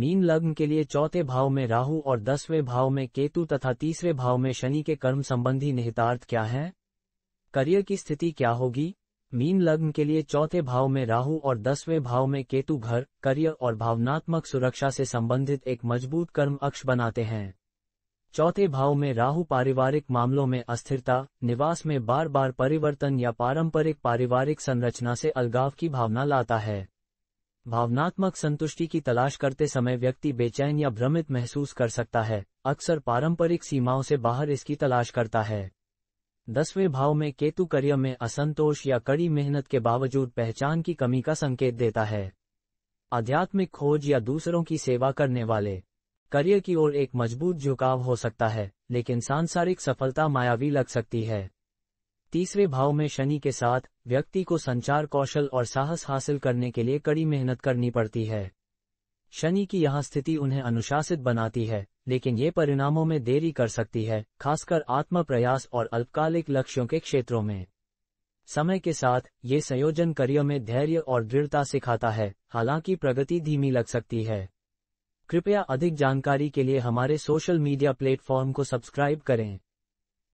mean लग्न के लिए चौथे भाव में राहु और दसवें भाव में केतु तथा तीसरे भाव में शनि के कर्म संबंधी निहितार्थ क्या है करियर की स्थिति क्या होगी मीन लग्न के लिए चौथे भाव में राहु और दसवें भाव में केतु घर करियर और भावनात्मक सुरक्षा से संबंधित एक मजबूत कर्म अक्ष बनाते हैं चौथे भाव में राहु पारिवारिक मामलों में अस्थिरता निवास में बार बार परिवर्तन या पारंपरिक पारिवारिक संरचना से अलगाव की भावना लाता है भावनात्मक संतुष्टि की तलाश करते समय व्यक्ति बेचैन या भ्रमित महसूस कर सकता है अक्सर पारंपरिक सीमाओं से बाहर इसकी तलाश करता है दसवें भाव में केतु करियर में असंतोष या कड़ी मेहनत के बावजूद पहचान की कमी का संकेत देता है आध्यात्मिक खोज या दूसरों की सेवा करने वाले करियर की ओर एक मजबूत झुकाव हो सकता है लेकिन सांसारिक सफलता मायावी लग सकती है तीसरे भाव में शनि के साथ व्यक्ति को संचार कौशल और साहस हासिल करने के लिए कड़ी मेहनत करनी पड़ती है शनि की यह स्थिति उन्हें अनुशासित बनाती है लेकिन ये परिणामों में देरी कर सकती है खासकर आत्म प्रयास और अल्पकालिक लक्ष्यों के क्षेत्रों में समय के साथ ये संयोजन करियर में धैर्य और दृढ़ता सिखाता है हालांकि प्रगति धीमी लग सकती है कृपया अधिक जानकारी के लिए हमारे सोशल मीडिया प्लेटफॉर्म को सब्सक्राइब करें